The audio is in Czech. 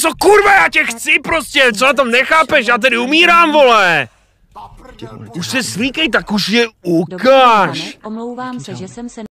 co kurva, já tě chci prostě, co na tom nechápeš, já tady umírám, vole! Už se svíkej tak už je ukáž! Dobrý, omlouvám se, že jsem se